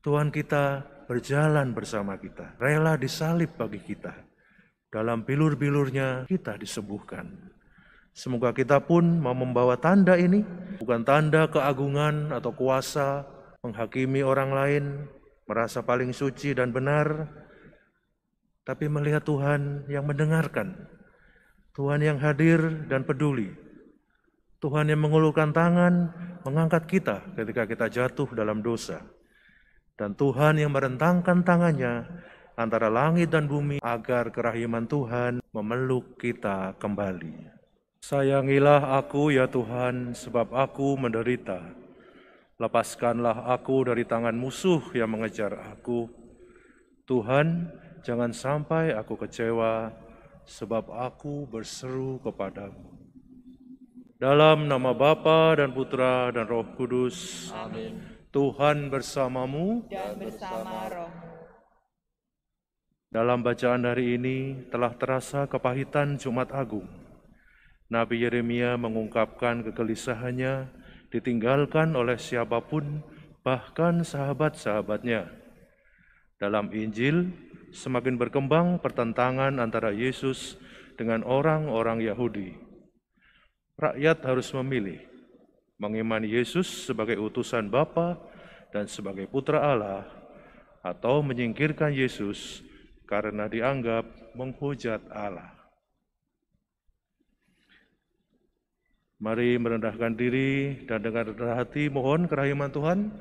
Tuhan kita berjalan bersama kita, rela disalib bagi kita. Dalam bilur-bilurnya kita disembuhkan. Semoga kita pun mau membawa tanda ini, bukan tanda keagungan atau kuasa, menghakimi orang lain, merasa paling suci dan benar, tapi melihat Tuhan yang mendengarkan, Tuhan yang hadir dan peduli, Tuhan yang mengulurkan tangan, mengangkat kita ketika kita jatuh dalam dosa. Dan Tuhan yang merentangkan tangannya antara langit dan bumi agar kerahiman Tuhan memeluk kita kembali. Sayangilah aku ya Tuhan sebab aku menderita. Lepaskanlah aku dari tangan musuh yang mengejar aku. Tuhan, jangan sampai aku kecewa sebab aku berseru kepadamu. Dalam nama Bapa dan Putra dan Roh Kudus. Amin. Tuhan bersamamu dan bersama roh. Dalam bacaan hari ini telah terasa kepahitan Jumat Agung. Nabi Yeremia mengungkapkan kegelisahannya ditinggalkan oleh siapapun, bahkan sahabat-sahabatnya. Dalam Injil, semakin berkembang pertentangan antara Yesus dengan orang-orang Yahudi. Rakyat harus memilih mengimani Yesus sebagai utusan Bapa dan sebagai putra Allah atau menyingkirkan Yesus karena dianggap menghujat Allah. Mari merendahkan diri dan dengan rendah hati mohon kerahiman Tuhan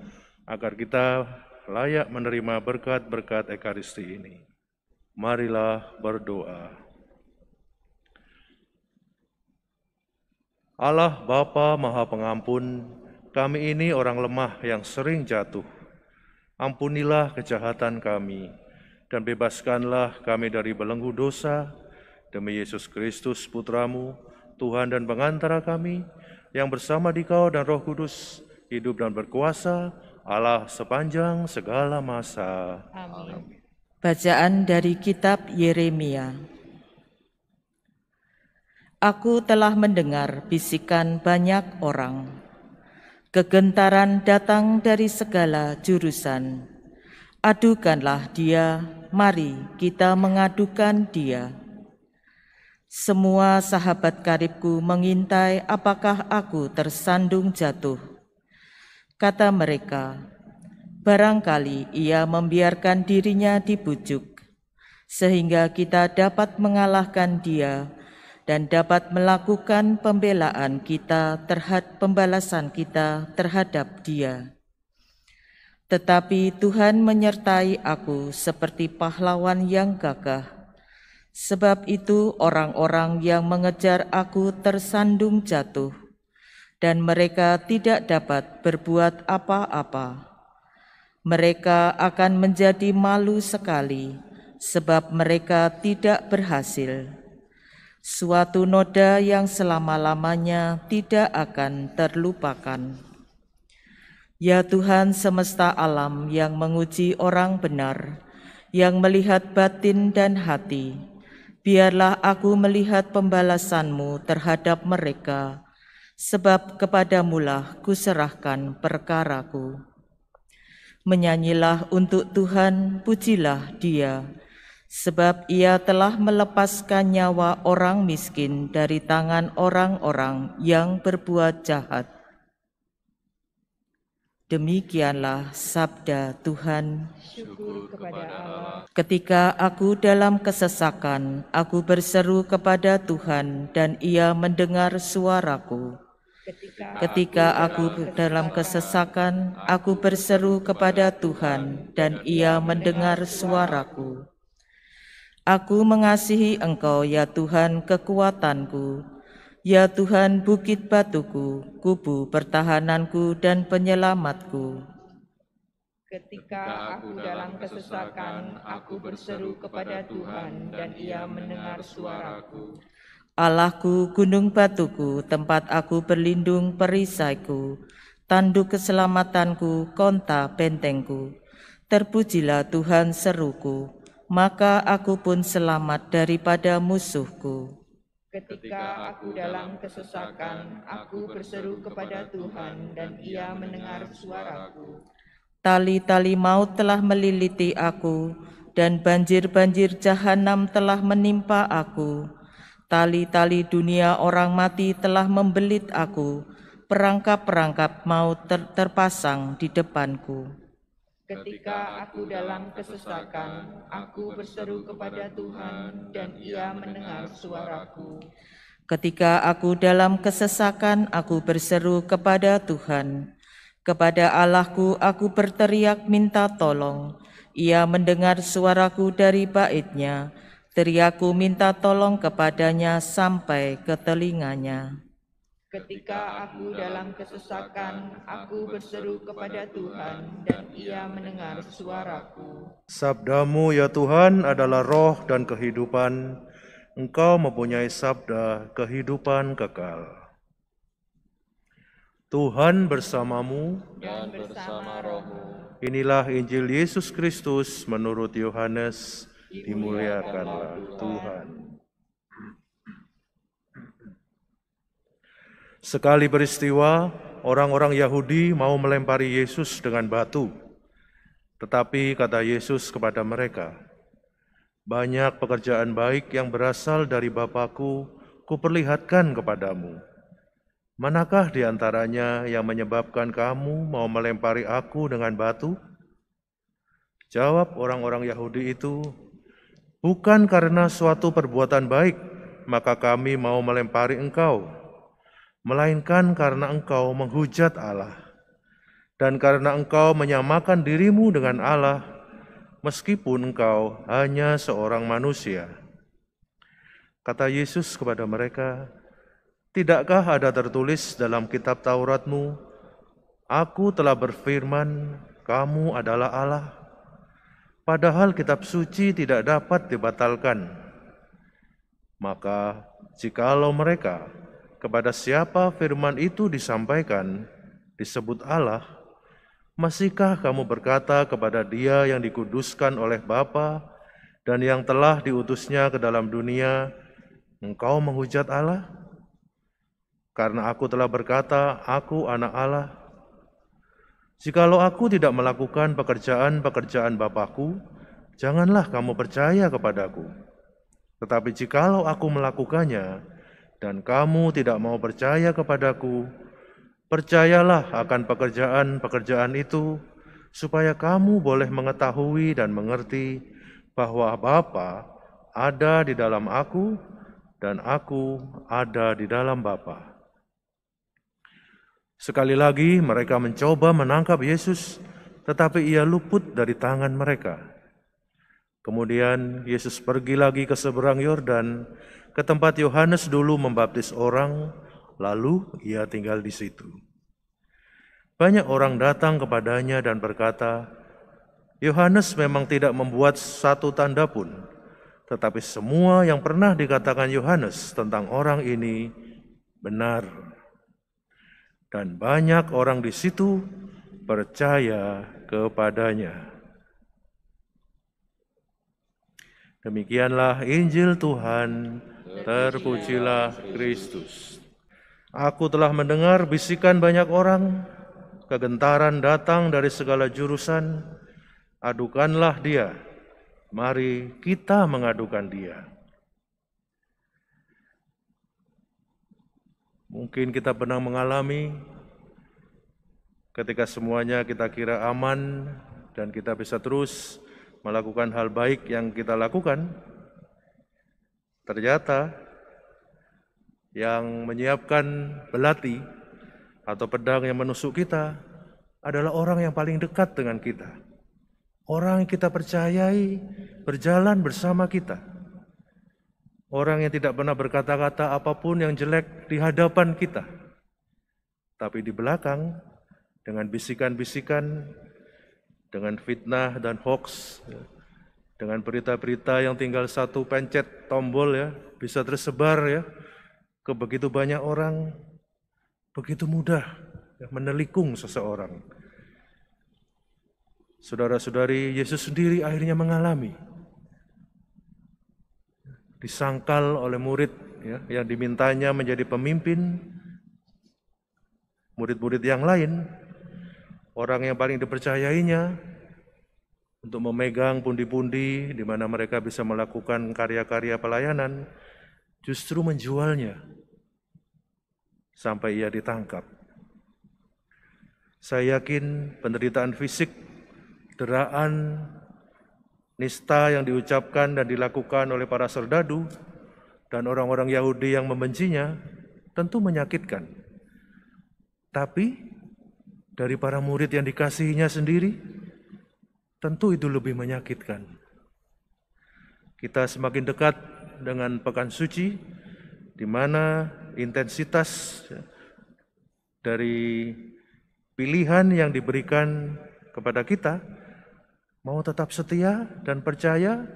agar kita layak menerima berkat-berkat Ekaristi ini. Marilah berdoa. Allah Bapa Maha Pengampun, kami ini orang lemah yang sering jatuh. Ampunilah kejahatan kami, dan bebaskanlah kami dari belenggu dosa, demi Yesus Kristus Putramu, Tuhan dan pengantara kami, yang bersama dikau dan roh kudus, hidup dan berkuasa, Allah sepanjang segala masa. Amin. Bacaan dari kitab Yeremia. Aku telah mendengar bisikan banyak orang. Kegentaran datang dari segala jurusan. Adukanlah dia, mari kita mengadukan dia. Semua sahabat karibku mengintai apakah aku tersandung jatuh. Kata mereka, barangkali ia membiarkan dirinya dibujuk, sehingga kita dapat mengalahkan dia dan dapat melakukan pembelaan kita terhadap pembalasan kita terhadap dia. Tetapi Tuhan menyertai aku seperti pahlawan yang gagah. Sebab itu orang-orang yang mengejar aku tersandung jatuh, dan mereka tidak dapat berbuat apa-apa. Mereka akan menjadi malu sekali, sebab mereka tidak berhasil.' suatu noda yang selama-lamanya tidak akan terlupakan. Ya Tuhan semesta alam yang menguji orang benar, yang melihat batin dan hati, biarlah aku melihat pembalasanmu terhadap mereka, sebab kepadamulah kuserahkan perkaraku. Menyanyilah untuk Tuhan, pujilah dia, sebab ia telah melepaskan nyawa orang miskin dari tangan orang-orang yang berbuat jahat. Demikianlah sabda Tuhan. Ketika aku dalam kesesakan, aku berseru kepada Tuhan dan ia mendengar suaraku. Ketika aku dalam kesesakan, aku berseru kepada Tuhan dan ia mendengar suaraku. Aku mengasihi Engkau, ya Tuhan, kekuatanku. Ya Tuhan, bukit batuku, kubu pertahananku dan penyelamatku. Ketika aku dalam kesesakan, aku berseru kepada Tuhan dan ia mendengar suaraku. Allahku, gunung batuku, tempat aku berlindung perisaiku, tanduk keselamatanku, konta bentengku. Terpujilah Tuhan seruku, maka aku pun selamat daripada musuhku. Ketika aku dalam kesesakan, aku berseru kepada Tuhan dan ia mendengar suaraku. Tali-tali maut telah meliliti aku dan banjir-banjir jahanam telah menimpa aku. Tali-tali dunia orang mati telah membelit aku. Perangkap-perangkap maut ter terpasang di depanku. Ketika aku dalam kesesakan, aku berseru kepada Tuhan dan ia mendengar suaraku. Ketika aku dalam kesesakan, aku berseru kepada Tuhan. Kepada Allahku aku berteriak minta tolong. Ia mendengar suaraku dari baitnya. Teriaku minta tolong kepadanya sampai ke telinganya. Ketika aku dalam kesesakan, aku berseru kepada Tuhan dan ia mendengar suaraku. Sabdamu ya Tuhan adalah roh dan kehidupan. Engkau mempunyai sabda kehidupan kekal. Tuhan bersamamu dan bersama rohmu. Inilah Injil Yesus Kristus menurut Yohanes. Dimuliakanlah Tuhan. Tuhan. Sekali peristiwa, orang-orang Yahudi mau melempari Yesus dengan batu. Tetapi kata Yesus kepada mereka, banyak pekerjaan baik yang berasal dari Bapakku kuperlihatkan kepadamu. Manakah di antaranya yang menyebabkan kamu mau melempari aku dengan batu? Jawab orang-orang Yahudi itu, bukan karena suatu perbuatan baik, maka kami mau melempari engkau, melainkan karena engkau menghujat Allah dan karena engkau menyamakan dirimu dengan Allah meskipun engkau hanya seorang manusia. Kata Yesus kepada mereka, Tidakkah ada tertulis dalam kitab Tauratmu, Aku telah berfirman, kamu adalah Allah. Padahal kitab suci tidak dapat dibatalkan. Maka jikalau mereka kepada siapa firman itu disampaikan, disebut Allah, masihkah kamu berkata kepada dia yang dikuduskan oleh Bapa dan yang telah diutusnya ke dalam dunia, engkau menghujat Allah? Karena aku telah berkata, aku anak Allah. Jikalau aku tidak melakukan pekerjaan-pekerjaan Bapakku, janganlah kamu percaya kepadaku. Tetapi jikalau aku melakukannya, dan kamu tidak mau percaya kepadaku, percayalah akan pekerjaan-pekerjaan itu, supaya kamu boleh mengetahui dan mengerti bahwa Bapa ada di dalam aku dan aku ada di dalam Bapa. Sekali lagi mereka mencoba menangkap Yesus, tetapi ia luput dari tangan mereka. Kemudian Yesus pergi lagi ke seberang Yordan, ke tempat Yohanes dulu membaptis orang, lalu ia tinggal di situ. Banyak orang datang kepadanya dan berkata, Yohanes memang tidak membuat satu tanda pun, tetapi semua yang pernah dikatakan Yohanes tentang orang ini benar. Dan banyak orang di situ percaya kepadanya. Demikianlah Injil Tuhan, terpujilah Kristus. Aku telah mendengar bisikan banyak orang, kegentaran datang dari segala jurusan, adukanlah dia, mari kita mengadukan dia. Mungkin kita pernah mengalami ketika semuanya kita kira aman dan kita bisa terus melakukan hal baik yang kita lakukan, ternyata yang menyiapkan belati atau pedang yang menusuk kita adalah orang yang paling dekat dengan kita. Orang yang kita percayai berjalan bersama kita. Orang yang tidak pernah berkata-kata apapun yang jelek di hadapan kita. Tapi di belakang dengan bisikan-bisikan dengan fitnah dan hoax, ya. dengan berita-berita yang tinggal satu pencet tombol ya, bisa tersebar ya ke begitu banyak orang, begitu mudah ya, menelikung seseorang. Saudara-saudari, Yesus sendiri akhirnya mengalami disangkal oleh murid ya, yang dimintanya menjadi pemimpin murid-murid yang lain orang yang paling dipercayainya untuk memegang pundi-pundi di mana mereka bisa melakukan karya-karya pelayanan, justru menjualnya sampai ia ditangkap. Saya yakin penderitaan fisik, deraan, nista yang diucapkan dan dilakukan oleh para serdadu dan orang-orang Yahudi yang membencinya tentu menyakitkan. Tapi dari para murid yang dikasihinya sendiri, tentu itu lebih menyakitkan. Kita semakin dekat dengan pekan suci, di mana intensitas dari pilihan yang diberikan kepada kita mau tetap setia dan percaya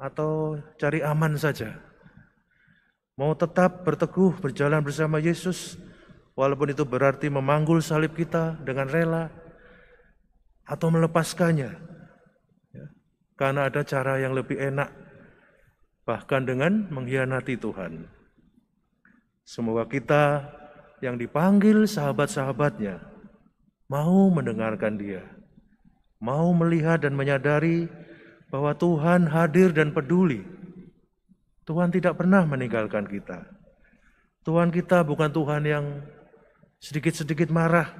atau cari aman saja. Mau tetap berteguh berjalan bersama Yesus walaupun itu berarti memanggul salib kita dengan rela atau melepaskannya. Ya, karena ada cara yang lebih enak, bahkan dengan mengkhianati Tuhan. Semoga kita yang dipanggil sahabat-sahabatnya mau mendengarkan dia, mau melihat dan menyadari bahwa Tuhan hadir dan peduli. Tuhan tidak pernah meninggalkan kita. Tuhan kita bukan Tuhan yang sedikit-sedikit marah,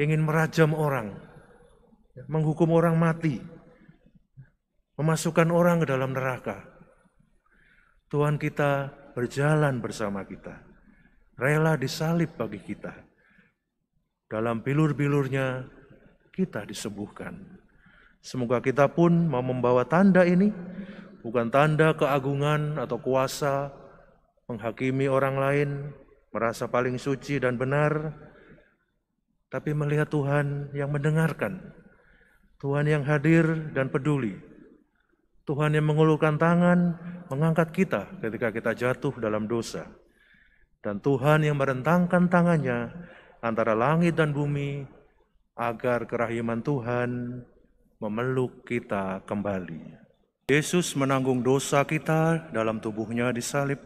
ingin merajam orang, menghukum orang mati, memasukkan orang ke dalam neraka. Tuhan kita berjalan bersama kita, rela disalib bagi kita. Dalam bilur-bilurnya kita disembuhkan. Semoga kita pun mau membawa tanda ini, bukan tanda keagungan atau kuasa menghakimi orang lain, merasa paling suci dan benar, tapi melihat Tuhan yang mendengarkan, Tuhan yang hadir dan peduli, Tuhan yang mengulurkan tangan, mengangkat kita ketika kita jatuh dalam dosa, dan Tuhan yang merentangkan tangannya antara langit dan bumi agar kerahiman Tuhan memeluk kita kembali. Yesus menanggung dosa kita dalam tubuhnya di salib.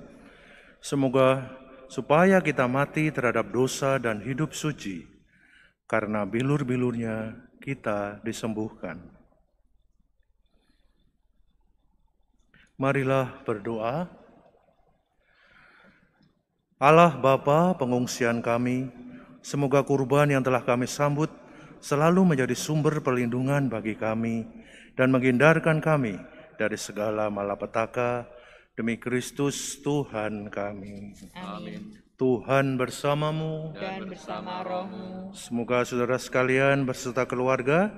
Semoga supaya kita mati terhadap dosa dan hidup suci, karena bilur-bilurnya kita disembuhkan. Marilah berdoa. Allah Bapa pengungsian kami, semoga kurban yang telah kami sambut selalu menjadi sumber perlindungan bagi kami dan menghindarkan kami dari segala malapetaka Demi Kristus Tuhan kami. Amin. Tuhan bersamamu dan bersama rohmu. Semoga saudara sekalian berserta keluarga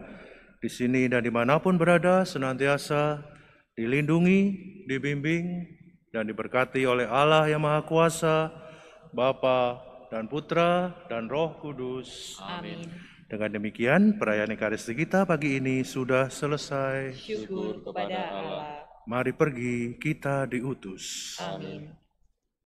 di sini dan dimanapun berada senantiasa dilindungi, dibimbing, dan diberkati oleh Allah yang Maha Kuasa, Bapa dan Putra dan Roh Kudus. Amin. Dengan demikian, perayaan Ekaristi kita pagi ini sudah selesai. Syukur kepada Allah. Mari pergi, kita diutus. Amin.